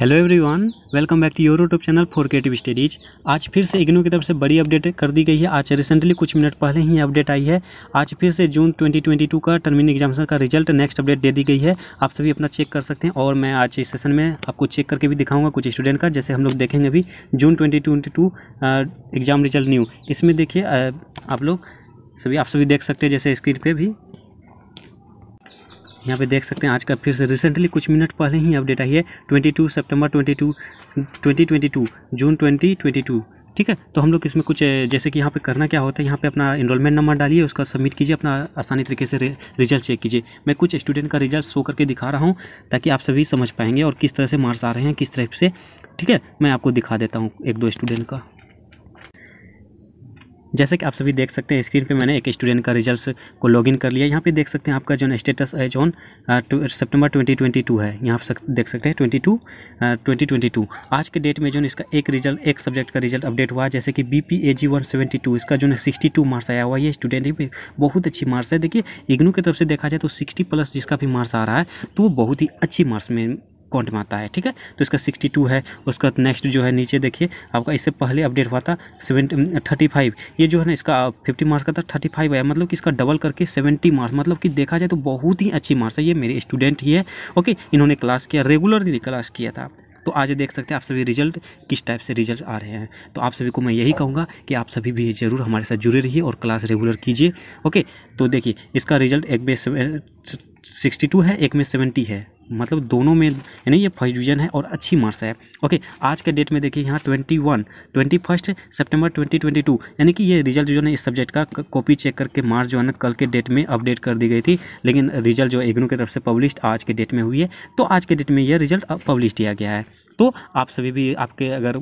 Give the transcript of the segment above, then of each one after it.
hello everyone welcome back to your YouTube channel for creative studies आज फिर से इग्नू की तरफ से बड़ी अपडेट कर दी गई है आज रिसेंटली कुछ मिनट पहले ही अपडेट आई है आज फिर से जून 2022 का टर्मिन एग्जामेशन का रिजल्ट नेक्स्ट अपडेट दे दी गई है आप सभी अपना चेक कर सकते हैं और मैं आज इस सेशन में आपको चेक करके भी दिखाऊंगा कुछ स्टूडेंट का जैसे हम लोग देखेंगे अभी June twenty exam result new इसमें देखिए आप लोग सभी आप सभी देख सकते हैं जैसे स्क्रीन पर भी यहाँ पे देख सकते हैं आज का फिर से रिसेंटली कुछ मिनट पहले ही अपडेट आई है 22 सितंबर 22 2022 जून 2022 ठीक है तो हम लोग इसमें कुछ जैसे कि यहाँ पे करना क्या होता है यहाँ पे अपना इनरोलमेंट नंबर डालिए उसका सबमिट कीजिए अपना आसानी तरीके से रिजल्ट चेक कीजिए मैं कुछ स्टूडेंट का रिजल्ट शो करके दिखा रहा हूँ ताकि आप सभी समझ पाएंगे और किस तरह से मार्क्स आ रहे हैं किस तरह से ठीक है मैं आपको दिखा देता हूँ एक दो स्टूडेंट का जैसे कि आप सभी देख सकते हैं स्क्रीन पे मैंने एक स्टूडेंट का रिजल्ट्स को लॉगिन कर लिया यहाँ पे देख सकते हैं आपका जो स्टेटस है जो सितंबर 2022 है यहाँ देख सकते हैं 22 आ, 2022 आज के डेट में जो इसका एक रिजल्ट एक सब्जेक्ट का रिजल्ट अपडेट हुआ जैसे कि B P A G one seventy two इसका जो है सिक्सटी टू मार्क्स आया हुआ ये स्टूडेंट भी बहुत अच्छी मार्क्स है देखिए इग्नू की तरफ से देखा जाए तो सिक्सटी प्लस जिसका भी मार्क्स आ रहा है तो वो बहुत ही अच्छी मार्क्स में में आता है ठीक है तो इसका सिक्सटी टू है उसका नेक्स्ट जो है नीचे देखिए आपका इससे पहले अपडेट हुआ था सेवन थर्टी फाइव ये जो है ना इसका फिफ्टी मार्क्स का था थर्टी फाइव आया मतलब कि इसका डबल करके सेवेंटी मार्क्स मतलब कि देखा जाए तो बहुत ही अच्छी मार्क्स है ये मेरे स्टूडेंट ही है ओके इन्होंने क्लास किया रेगुलरली क्लास किया था तो आज देख सकते हैं आप सभी रिजल्ट किस टाइप से रिजल्ट आ रहे हैं तो आप सभी को मैं यही कहूँगा कि आप सभी भी ज़रूर हमारे साथ जुड़े रहिए और क्लास रेगुलर कीजिए ओके तो देखिए इसका रिजल्ट एक बेस सिक्सटी टू है एक में सेवेंटी है मतलब दोनों में यानी ये फर्स्ट डिवीजन है और अच्छी मार्क्स है ओके आज के डेट में देखिए यहाँ twenty one twenty first September twenty twenty two यानी कि ये रिजल्ट जो है इस सब्जेक्ट का कॉपी चेक करके मार्क्स जो है ना कल के डेट में अपडेट कर दी गई थी लेकिन रिजल्ट जो इग्नू की तरफ से पब्लिश आज के डेट में हुई है तो आज के डेट में यह रिजल्ट पब्लिश किया गया है तो आप सभी भी आपके अगर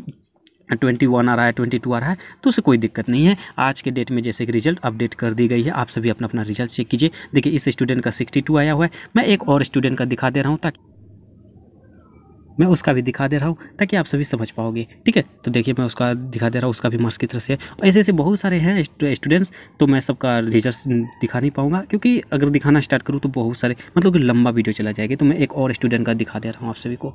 ट्वेंटी वन आ रहा है ट्वेंटी टू आ रहा है तो उसे कोई दिक्कत नहीं है आज के डेट में जैसे कि रिजल्ट अपडेट कर दी गई है आप सभी अपना अपना रिजल्ट चेक कीजिए देखिए इस स्टूडेंट का सिक्सटी टू आया हुआ है मैं एक और स्टूडेंट का दिखा दे रहा हूँ ताकि मैं उसका भी दिखा दे रहा हूँ ताकि आप सभी समझ पाओगे ठीक है तो देखिए मैं उसका दिखा दे रहा हूँ उसका भी मार्क्स की तरह से ऐसे ऐसे बहुत सारे हैं स्टूडेंट्स तो मैं सबका रिजल्ट दिखा नहीं पाऊँगा क्योंकि अगर दिखाना स्टार्ट करूँ तो बहुत सारे मतलब कि लंबा वीडियो चला जाएगा तो मैं एक और स्टूडेंट का दिखा दे रहा हूँ आप सभी को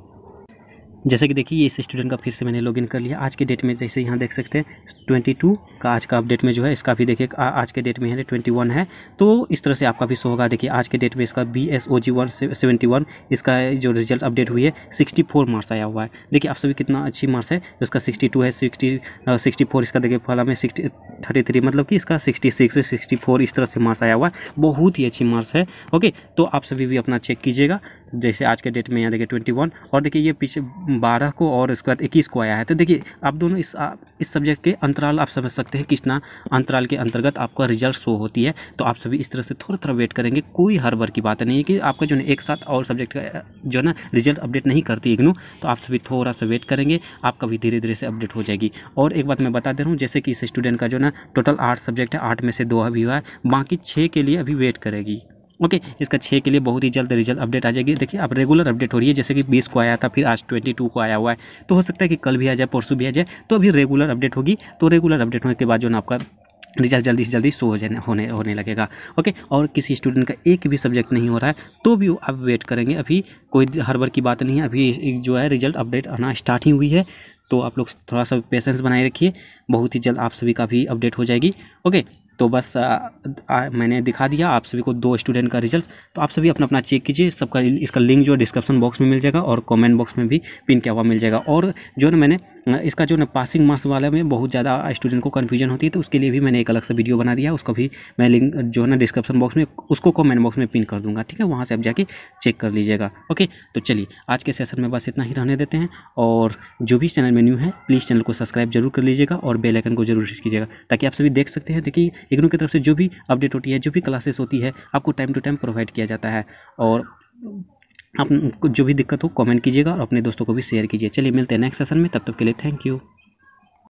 जैसे कि देखिए इस स्टूडेंट का फिर से मैंने लॉगिन कर लिया आज के डेट में जैसे यहाँ देख सकते हैं ट्वेंटी टू का आज का अपडेट में जो है इसका भी देखिए आज के डेट में है ट्वेंटी वन है तो इस तरह से आपका भी शो होगा देखिए आज के डेट में इसका B S O G one seventy one इसका जो रिजल्ट अपडेट हुई है सिक्सटी फोर मार्क्स आया हुआ है देखिए आप सभी कितना अच्छी मार्क्स है उसका सिक्सटी टू है सिक्सटी सिक्सटी फोर इसका देखिए फला में सिक्सटी थर्टी थ्री मतलब कि इसका सिक्सटी सिक्स सिक्सटी फोर इस तरह से मार्क्स आया हुआ है बहुत ही अच्छी मार्क्स है ओके तो आप सभी भी अपना चेक कीजिएगा जैसे आज के डेट में यहाँ देखिए ट्वेंटी वन और देखिए ये पीछे बारह को और उसके बाद इक्कीस को आया है तो देखिए आप दोनों इस आ, इस सब्जेक्ट के अंतराल आप समझ सकते हैं कितना अंतराल के अंतर्गत आपका रिजल्ट शो होती है तो आप सभी इस तरह से थोड़ा थोड़ा वेट करेंगे कोई हर की बात नहीं है कि आपका जो है एक साथ और सब्जेक्ट का जो है ना रिजल्ट अपडेट नहीं करती इग्नू तो आप सभी थोड़ा सा वेट करेंगे आपका भी धीरे धीरे से अपडेट हो जाएगी और एक बात मैं बता दे रहा हूँ जैसे कि इस स्टूडेंट का जो ना टोटल आठ सब्जेक्ट है आठ में से दो अभी हुआ है बाकी छः के लिए अभी वेट करेगी ओके इसका छः के लिए बहुत ही जल्द रिजल्ट अपडेट आ जाएगी देखिए अब रेगुलर अपडेट हो रही है जैसे कि बीस को आया था फिर आज ट्वेंटी टू को आया हुआ है तो हो सकता है कि कल भी आ जाए परसों भी आ जाए तो अभी रेगुलर अपडेट होगी तो रेगुलर अपडेट होने के बाद जो ना आपका रिजल्ट जल्दी से जल्दी शो हो जाने होने होने लगेगा ओके और किसी स्टूडेंट का एक भी सब्जेक्ट नहीं हो रहा है तो भी आप वेट करेंगे अभी कोई हड़बड़ की बात नहीं है अभी जो है रिजल्ट अपडेट आना स्टार्ट ही हुई है तो आप लोग थोड़ा सा पेशेंस बनाए रखिए बहुत ही जल्द आप सभी का भी अपडेट हो जाएगी ओके तो बस आ, आ, मैंने दिखा दिया आप सभी को दो स्टूडेंट का रिजल्ट तो आप सभी अपना अपना चेक कीजिए सबका इसका लिंक जो डिस्क्रिप्शन बॉक्स में मिल जाएगा और कमेंट बॉक्स में भी पिन किया हुआ मिल जाएगा और जो ना मैंने इसका जो पासिंग मार्क्स वाला में बहुत ज़्यादा स्टूडेंट को कन्फ्यूजन होती है तो उसके लिए भी मैंने एक अलग से वीडियो बना दिया उसको भी मैं लिंक जो है ना डिस्क्रिप्शन बॉक्स में उसको कमेंट बॉक्स में पिन कर दूंगा ठीक है वहाँ से आप जाके चेक कर लीजिएगा ओके तो चलिए आज के सेशन में बस इतना ही रहने देते हैं और जो भी चैनल में न्यू है प्लीज़ चैनल को सब्सक्राइब जरूर कर लीजिएगा और बेलाइकन को जरूर हिट कीजिएगा ताकि आप सभी देख सकते हैं देखिए इग्नू की तरफ से जो भी अपडेट होती है जो भी क्लासेस होती है आपको टाइम टू टाइम प्रोवाइड किया जाता है और आपको जो भी दिक्कत हो कमेंट कीजिएगा और अपने दोस्तों को भी शेयर कीजिए चलिए मिलते हैं नेक्स्ट सेशन में तब तक के लिए थैंक यू